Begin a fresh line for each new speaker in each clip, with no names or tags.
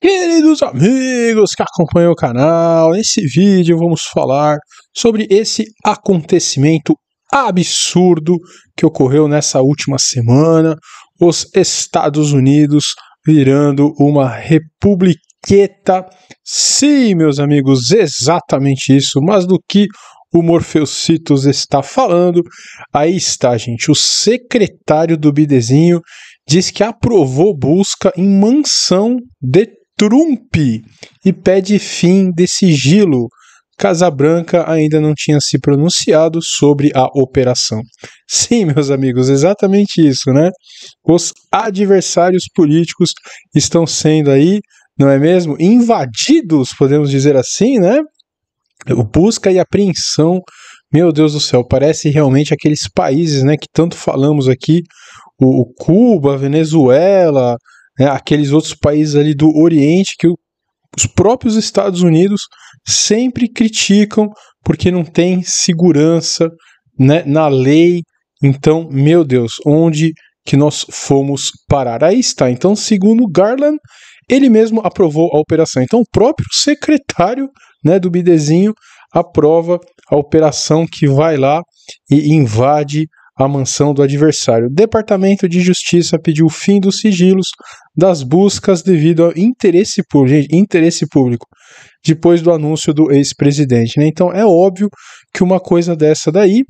Queridos amigos que acompanham o canal, nesse vídeo vamos falar sobre esse acontecimento absurdo que ocorreu nessa última semana, os Estados Unidos virando uma republiqueta. Sim, meus amigos, exatamente isso, mas do que o Morfeucitos está falando. Aí está, gente, o secretário do Bidezinho diz que aprovou busca em mansão de Trump e pede fim de sigilo. Casa Branca ainda não tinha se pronunciado sobre a operação. Sim, meus amigos, exatamente isso, né? Os adversários políticos estão sendo aí, não é mesmo? Invadidos, podemos dizer assim, né? Busca e apreensão. Meu Deus do céu, parece realmente aqueles países, né, que tanto falamos aqui, o, Cuba, Venezuela, né, aqueles outros países ali do Oriente que os próprios Estados Unidos sempre criticam porque não tem segurança né, na lei. Então, meu Deus, onde que nós fomos parar? Aí está. Então, segundo Garland, ele mesmo aprovou a operação. Então, o próprio secretário né, do Bidezinho aprova a operação que vai lá e invade a mansão do adversário. O Departamento de Justiça pediu o fim dos sigilos das buscas devido ao interesse público, gente, interesse público depois do anúncio do ex-presidente. Né? Então é óbvio que uma coisa dessa daí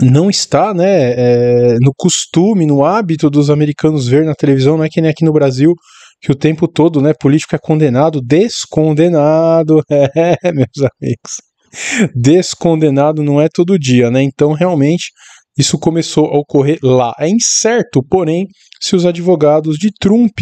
não está né, é, no costume, no hábito dos americanos ver na televisão, não é que nem aqui no Brasil, que o tempo todo né, político é condenado, descondenado. É, meus amigos. Descondenado não é todo dia, né? Então, realmente, isso começou a ocorrer lá. É incerto, porém, se os advogados de Trump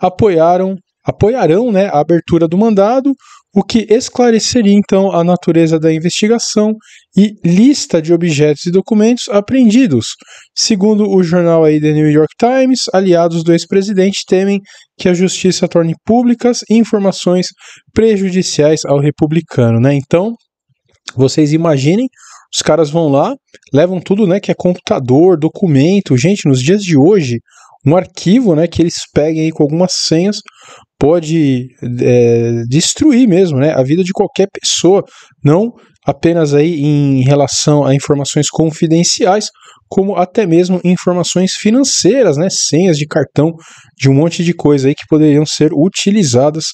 apoiaram, apoiarão né, a abertura do mandado, o que esclareceria então a natureza da investigação e lista de objetos e documentos apreendidos. Segundo o jornal aí The New York Times, aliados do ex-presidente temem que a justiça torne públicas informações prejudiciais ao republicano, né? Então, vocês imaginem, os caras vão lá, levam tudo, né, que é computador, documento. Gente, nos dias de hoje, um arquivo, né, que eles peguem aí com algumas senhas, pode é, destruir mesmo, né, a vida de qualquer pessoa, não apenas aí em relação a informações confidenciais, como até mesmo informações financeiras, né, senhas de cartão, de um monte de coisa aí que poderiam ser utilizadas. O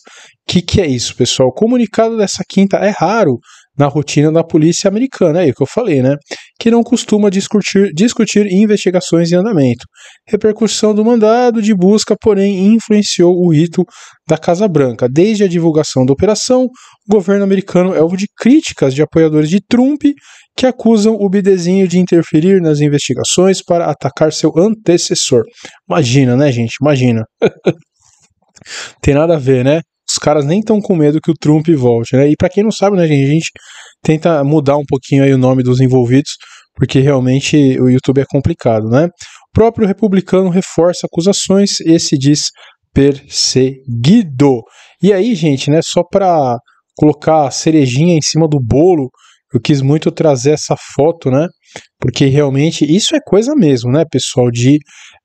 que, que é isso, pessoal? O comunicado dessa quinta é raro, na rotina da polícia americana, é o que eu falei, né? Que não costuma discutir, discutir investigações em andamento. Repercussão do mandado de busca, porém, influenciou o rito da Casa Branca. Desde a divulgação da operação, o governo americano é alvo de críticas de apoiadores de Trump que acusam o Bidezinho de interferir nas investigações para atacar seu antecessor. Imagina, né, gente? Imagina. Tem nada a ver, né? Os caras nem estão com medo que o Trump volte, né? E para quem não sabe, né, gente, a gente tenta mudar um pouquinho aí o nome dos envolvidos, porque realmente o YouTube é complicado, né? O próprio republicano reforça acusações e se diz perseguido. E aí, gente, né, só para colocar a cerejinha em cima do bolo, eu quis muito trazer essa foto, né? porque realmente isso é coisa mesmo, né, pessoal, de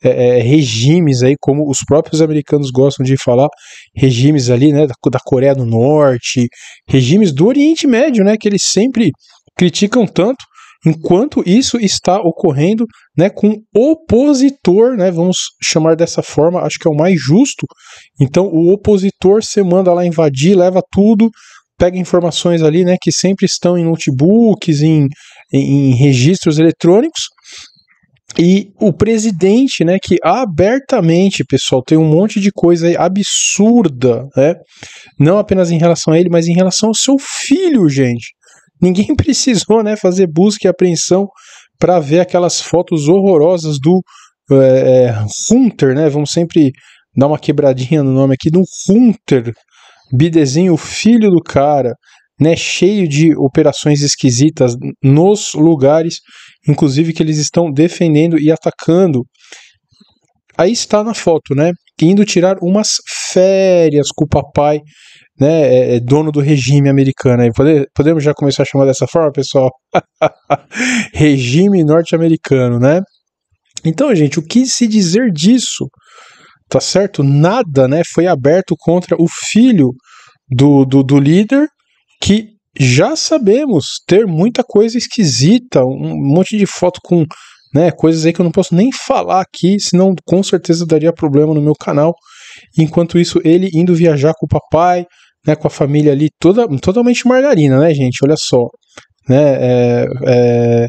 é, é, regimes aí, como os próprios americanos gostam de falar, regimes ali, né, da, da Coreia do Norte, regimes do Oriente Médio, né, que eles sempre criticam tanto, enquanto isso está ocorrendo né, com opositor, né, vamos chamar dessa forma, acho que é o mais justo. Então o opositor se manda lá invadir, leva tudo, pega informações ali né, que sempre estão em notebooks, em em registros eletrônicos. E o presidente, né, que abertamente, pessoal, tem um monte de coisa absurda, né? Não apenas em relação a ele, mas em relação ao seu filho, gente. Ninguém precisou, né, fazer busca e apreensão para ver aquelas fotos horrorosas do é, Hunter, né? Vamos sempre dar uma quebradinha no nome aqui do Hunter Bidezinho, o filho do cara, né, cheio de operações esquisitas nos lugares, inclusive que eles estão defendendo e atacando. Aí está na foto, né? Indo tirar umas férias com o papai, né? É, é dono do regime americano. Aí podemos já começar a chamar dessa forma, pessoal? regime norte-americano, né? Então, gente, o que se dizer disso? Tá certo? Nada, né? Foi aberto contra o filho do, do, do líder, que já sabemos ter muita coisa esquisita, um monte de foto com né, coisas aí que eu não posso nem falar aqui, senão com certeza daria problema no meu canal. Enquanto isso, ele indo viajar com o papai, né, com a família ali, toda, totalmente margarina, né, gente? Olha só. Né, é, é,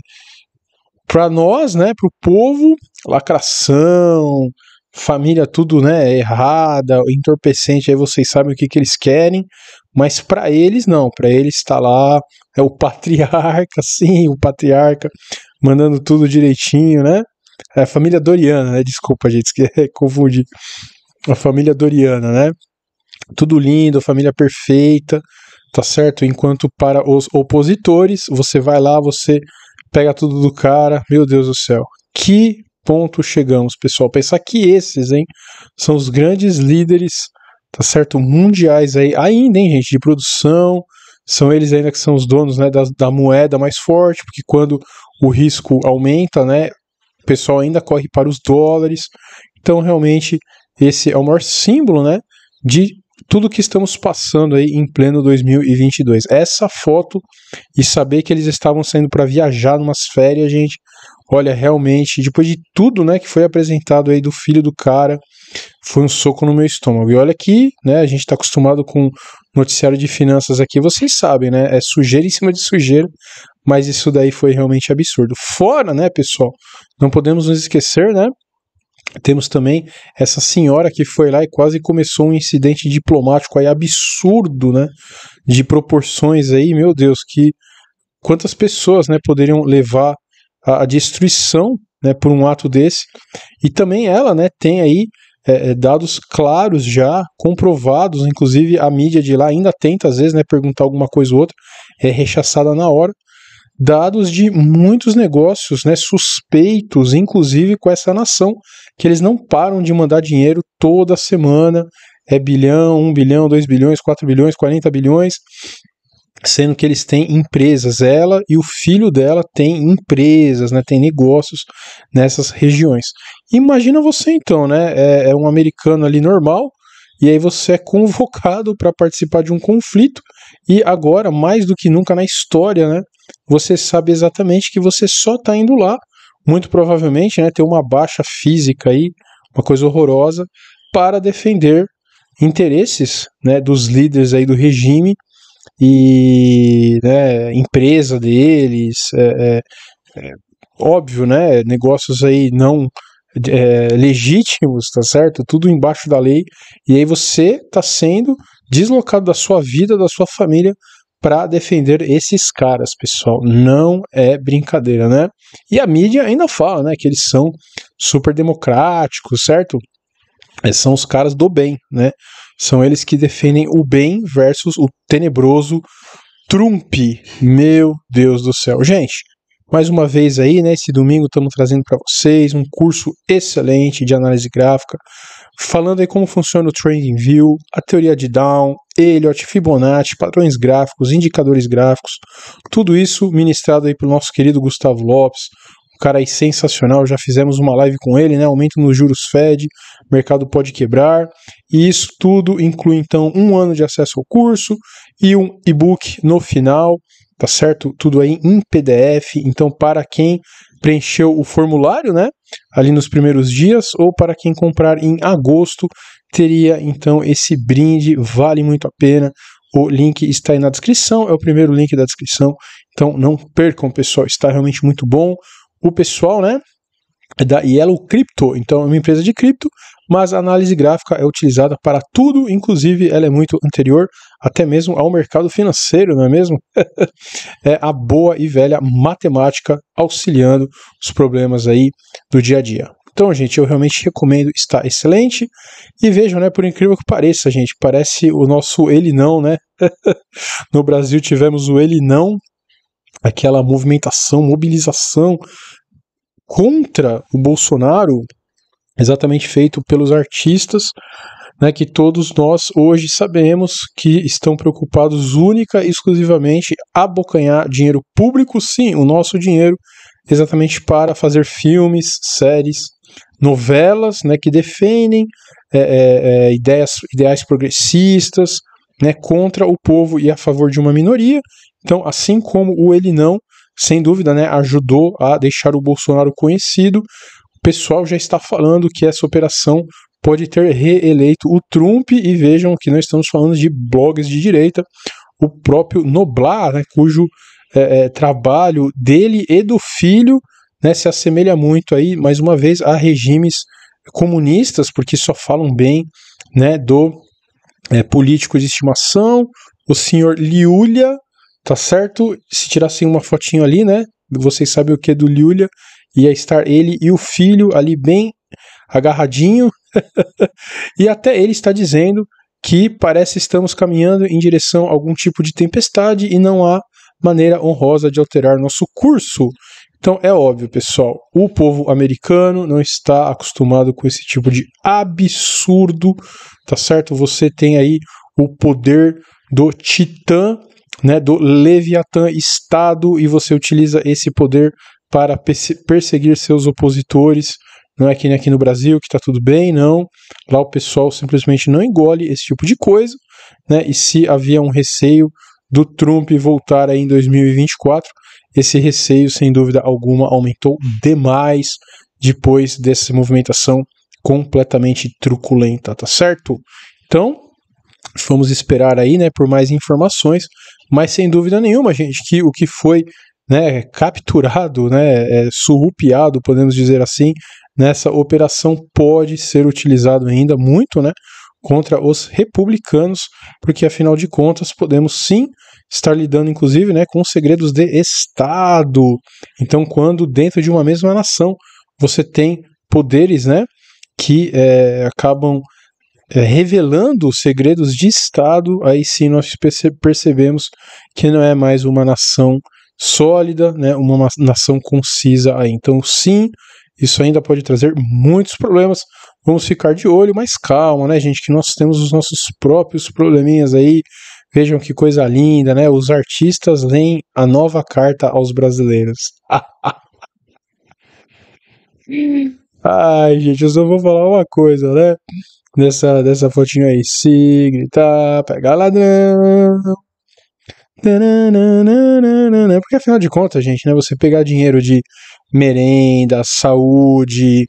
para nós, né, para o povo, lacração, família tudo né, errada, entorpecente, aí vocês sabem o que, que eles querem. Mas para eles não, para eles está lá é o patriarca, sim, o patriarca mandando tudo direitinho, né? É a família Doriana, né? Desculpa, gente, que confundi. A família Doriana, né? Tudo lindo, a família perfeita, tá certo? Enquanto para os opositores, você vai lá, você pega tudo do cara. Meu Deus do céu. Que ponto chegamos, pessoal? Pensar que esses, hein, são os grandes líderes tá certo? Mundiais aí, ainda, hein, gente, de produção. São eles ainda que são os donos né, da, da moeda mais forte, porque quando o risco aumenta, né, o pessoal ainda corre para os dólares. Então, realmente, esse é o maior símbolo né, de tudo que estamos passando aí em pleno 2022. Essa foto e saber que eles estavam saindo para viajar numas férias, gente. Olha, realmente, depois de tudo, né, que foi apresentado aí do filho do cara, foi um soco no meu estômago. E olha que, né, a gente está acostumado com noticiário de finanças aqui, vocês sabem, né? É sujeira em cima de sujeira, mas isso daí foi realmente absurdo. Fora, né, pessoal? Não podemos nos esquecer, né? Temos também essa senhora que foi lá e quase começou um incidente diplomático aí absurdo, né? De proporções aí, meu Deus, que quantas pessoas, né, poderiam levar a, a destruição, né, por um ato desse? E também ela, né, tem aí é, é, dados claros já, comprovados, inclusive a mídia de lá ainda tenta, às vezes, né, perguntar alguma coisa ou outra, é rechaçada na hora. Dados de muitos negócios né, suspeitos, inclusive com essa nação, que eles não param de mandar dinheiro toda semana. É bilhão, um bilhão, dois bilhões, quatro bilhões, quarenta bilhões sendo que eles têm empresas, ela e o filho dela tem empresas, né, tem negócios nessas regiões. Imagina você então, né, é, é um americano ali normal, e aí você é convocado para participar de um conflito, e agora, mais do que nunca na história, né, você sabe exatamente que você só está indo lá, muito provavelmente, né, ter uma baixa física aí, uma coisa horrorosa, para defender interesses né, dos líderes aí do regime e né, empresa deles, é, é, é, óbvio, né? Negócios aí não é, legítimos, tá certo? Tudo embaixo da lei. E aí você tá sendo deslocado da sua vida, da sua família para defender esses caras, pessoal. Não é brincadeira, né? E a mídia ainda fala, né, que eles são super democráticos, certo? Eles são os caras do bem, né? São eles que defendem o bem versus o tenebroso Trump. Meu Deus do céu. Gente, mais uma vez aí, né? Esse domingo estamos trazendo para vocês um curso excelente de análise gráfica, falando aí como funciona o Trading View, a teoria de Down, Elliott Fibonacci, padrões gráficos, indicadores gráficos, tudo isso ministrado aí pelo nosso querido Gustavo Lopes, o cara é sensacional, já fizemos uma live com ele, né? Aumento nos juros Fed, mercado pode quebrar. E isso tudo inclui então um ano de acesso ao curso e um e-book no final, tá certo? Tudo aí em PDF. Então, para quem preencheu o formulário, né? Ali nos primeiros dias, ou para quem comprar em agosto, teria então esse brinde, vale muito a pena. O link está aí na descrição, é o primeiro link da descrição. Então não percam, pessoal, está realmente muito bom o pessoal, né? É da Yellow Crypto, então é uma empresa de cripto, mas a análise gráfica é utilizada para tudo, inclusive ela é muito anterior até mesmo ao mercado financeiro, não é mesmo? é a boa e velha matemática auxiliando os problemas aí do dia a dia. Então, gente, eu realmente recomendo, está excelente. E vejam, né, por incrível que pareça, gente, parece o nosso ele não, né? no Brasil tivemos o ele não aquela movimentação, mobilização contra o Bolsonaro, exatamente feito pelos artistas, né, que todos nós hoje sabemos que estão preocupados única e exclusivamente a abocanhar dinheiro público, sim, o nosso dinheiro, exatamente para fazer filmes, séries, novelas, né, que defendem é, é, é ideias, ideais progressistas, né, contra o povo e a favor de uma minoria, então, assim como o ele não, sem dúvida, né, ajudou a deixar o Bolsonaro conhecido, o pessoal já está falando que essa operação pode ter reeleito o Trump e vejam que nós estamos falando de blogs de direita, o próprio Noblar, né, cujo é, é, trabalho dele e do filho né, se assemelha muito aí, mais uma vez, a regimes comunistas, porque só falam bem né, do é, político de estimação, o senhor Liulia, Tá certo? Se tirassem uma fotinho ali, né? Vocês sabem o que é do Liulia. Ia é estar ele e o filho ali bem agarradinho. e até ele está dizendo que parece estamos caminhando em direção a algum tipo de tempestade e não há maneira honrosa de alterar nosso curso. Então é óbvio, pessoal, o povo americano não está acostumado com esse tipo de absurdo, tá certo? Você tem aí o poder do Titã né, do Leviatã Estado, e você utiliza esse poder para perseguir seus opositores. Não é que nem aqui no Brasil, que está tudo bem, não. Lá o pessoal simplesmente não engole esse tipo de coisa. Né? E se havia um receio do Trump voltar aí em 2024, esse receio, sem dúvida alguma, aumentou demais depois dessa movimentação completamente truculenta, tá certo? Então, vamos esperar aí, né, por mais informações, mas sem dúvida nenhuma, gente, que o que foi né, capturado, né, é, surrupiado, podemos dizer assim, nessa operação pode ser utilizado ainda muito, né, contra os republicanos, porque afinal de contas podemos sim estar lidando, inclusive, né, com segredos de Estado. Então, quando dentro de uma mesma nação você tem poderes, né, que é, acabam é, revelando segredos de Estado, aí sim nós percebemos que não é mais uma nação sólida, né, uma nação concisa. Aí. Então, sim, isso ainda pode trazer muitos problemas. Vamos ficar de olho, mas calma, né, gente? Que nós temos os nossos próprios probleminhas aí. Vejam que coisa linda, né? Os artistas leem a nova carta aos brasileiros. Ai, gente, eu só vou falar uma coisa, né? dessa, dessa fotinho aí. Se gritar, pegar ladrão. Porque afinal de contas, gente, né? Você pegar dinheiro de merenda, saúde,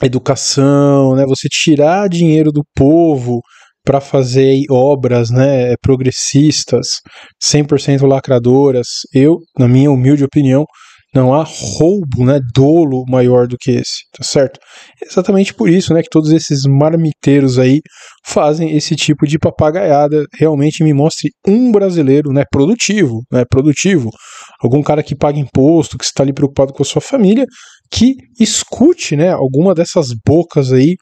educação, né? Você tirar dinheiro do povo para fazer obras, né, é, progressistas, 100% lacradoras. Eu, na minha humilde opinião, não há roubo, né, dolo maior do que esse, tá certo? Exatamente por isso, né, que todos esses marmiteiros aí fazem esse tipo de papagaiada. Realmente me mostre um brasileiro, né, produtivo, né, produtivo, algum cara que paga imposto, que está ali preocupado com a sua família, que escute, né, alguma dessas bocas aí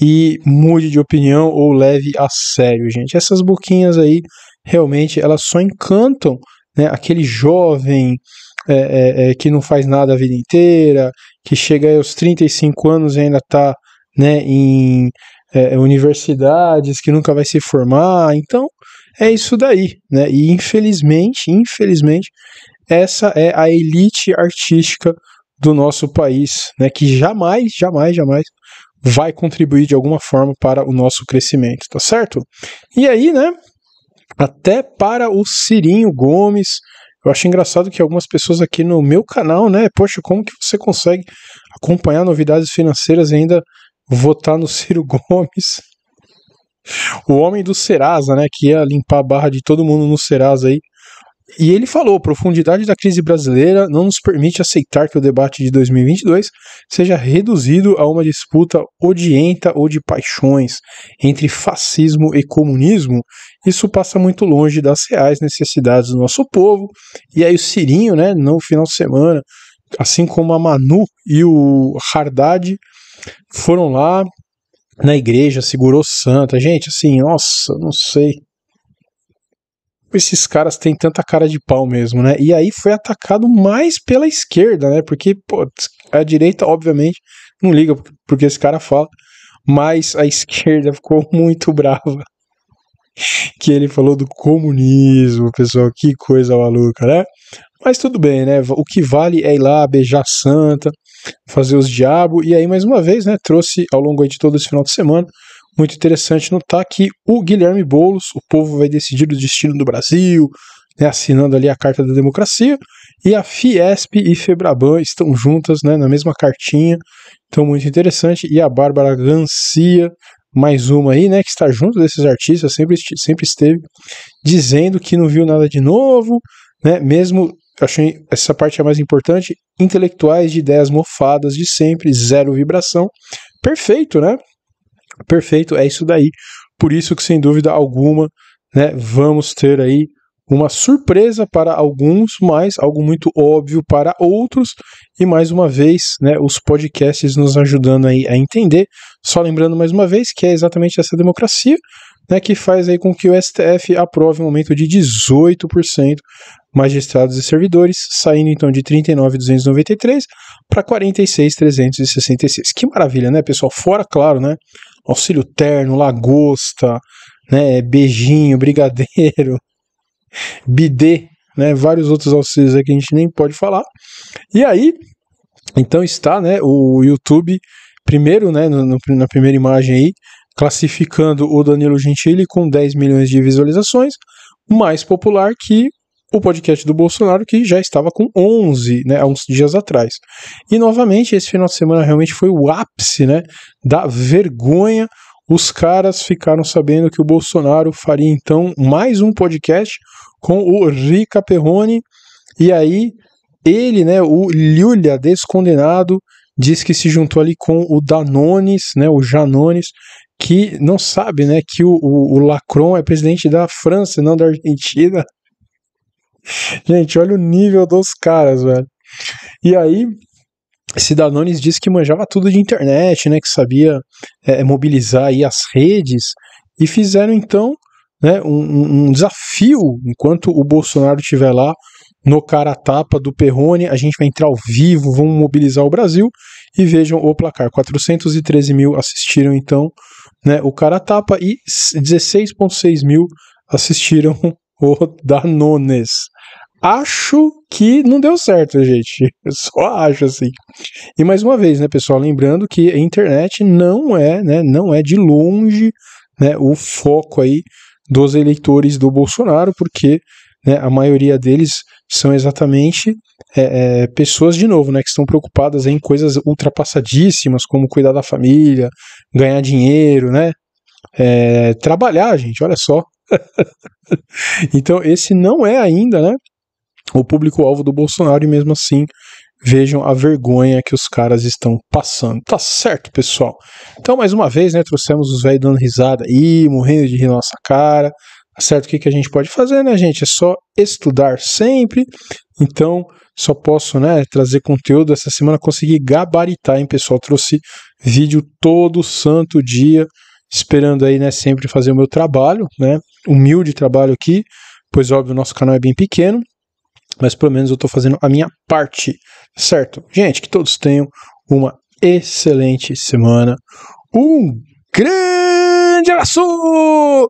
e mude de opinião ou leve a sério, gente. Essas boquinhas aí, realmente, elas só encantam né, aquele jovem é, é, é, que não faz nada a vida inteira, que chega aos 35 anos e ainda está né, em é, universidades, que nunca vai se formar. Então, é isso daí. Né? E infelizmente, infelizmente, essa é a elite artística do nosso país, né, que jamais, jamais, jamais vai contribuir de alguma forma para o nosso crescimento, tá certo? E aí, né, até para o Cirinho Gomes, eu acho engraçado que algumas pessoas aqui no meu canal, né? Poxa, como que você consegue acompanhar novidades financeiras e ainda votar no Ciro Gomes? O homem do Serasa, né? Que ia limpar a barra de todo mundo no Serasa aí. E ele falou: profundidade da crise brasileira não nos permite aceitar que o debate de 2022 seja reduzido a uma disputa odienta ou de paixões entre fascismo e comunismo. Isso passa muito longe das reais necessidades do nosso povo. E aí, o Cirinho, né, no final de semana, assim como a Manu e o Hardad, foram lá na igreja, segurou santa. Gente, assim, nossa, não sei esses caras têm tanta cara de pau mesmo, né? E aí foi atacado mais pela esquerda, né? Porque pô, a direita, obviamente, não liga porque esse cara fala, mas a esquerda ficou muito brava. Que ele falou do comunismo, pessoal, que coisa maluca, né? Mas tudo bem, né? O que vale é ir lá beijar santa, fazer os diabos, e aí mais uma vez, né? Trouxe ao longo de todo esse final de semana muito interessante notar que o Guilherme Boulos, o povo vai decidir o destino do Brasil, né, assinando ali a Carta da Democracia, e a Fiesp e Febraban estão juntas né, na mesma cartinha, então muito interessante, e a Bárbara Gancia, mais uma aí, né, que está junto desses artistas, sempre, sempre esteve dizendo que não viu nada de novo, né, mesmo, achei essa parte é a mais importante, intelectuais de ideias mofadas de sempre, zero vibração, perfeito, né, Perfeito, é isso daí. Por isso que, sem dúvida alguma, né, vamos ter aí uma surpresa para alguns, mas algo muito óbvio para outros. E mais uma vez, né, os podcasts nos ajudando aí a entender. Só lembrando mais uma vez que é exatamente essa democracia né, que faz aí com que o STF aprove um aumento de 18% magistrados e servidores, saindo então de 39.293 para 46.366. Que maravilha, né, pessoal? Fora, claro, né, auxílio terno, lagosta, né, beijinho, brigadeiro, bidê, né, vários outros auxílios aí que a gente nem pode falar. E aí, então está, né, o YouTube primeiro, né, no, na primeira imagem aí, classificando o Danilo Gentili com 10 milhões de visualizações, mais popular que o podcast do Bolsonaro, que já estava com 11, né, há uns dias atrás. E novamente, esse final de semana realmente foi o ápice, né, da vergonha. Os caras ficaram sabendo que o Bolsonaro faria então mais um podcast com o Rica Perrone, e aí ele, né, o Liulia descondenado, diz que se juntou ali com o Danones, né, o Janones, que não sabe, né, que o, o, o Lacron é presidente da França, não da Argentina. Gente, olha o nível dos caras, velho. E aí, esse Danones disse que manjava tudo de internet, né? Que sabia é, mobilizar aí as redes. E fizeram, então, né, um, um desafio. Enquanto o Bolsonaro estiver lá no cara tapa do Perrone, a gente vai entrar ao vivo, vamos mobilizar o Brasil. E vejam o placar: 413 mil assistiram, então, né, o cara tapa e 16,6 mil assistiram o Danones. Acho que não deu certo, gente. Eu só acho assim. E mais uma vez, né, pessoal, lembrando que a internet não é, né, não é de longe, né, o foco aí dos eleitores do Bolsonaro, porque né, a maioria deles são exatamente é, é, pessoas, de novo, né, que estão preocupadas em coisas ultrapassadíssimas, como cuidar da família, ganhar dinheiro, né, é, trabalhar, gente, olha só, então, esse não é ainda, né? O público-alvo do Bolsonaro, e mesmo assim, vejam a vergonha que os caras estão passando. Tá certo, pessoal? Então, mais uma vez, né? Trouxemos os velhos dando risada e morrendo de rir na nossa cara. Tá certo? O que, que a gente pode fazer, né, gente? É só estudar sempre. Então, só posso né, trazer conteúdo essa semana, consegui gabaritar, hein, pessoal? Trouxe vídeo todo santo dia, esperando aí, né, sempre fazer o meu trabalho, né? humilde trabalho aqui, pois óbvio, o nosso canal é bem pequeno, mas pelo menos eu estou fazendo a minha parte, certo? Gente, que todos tenham uma excelente semana. Um grande abraço!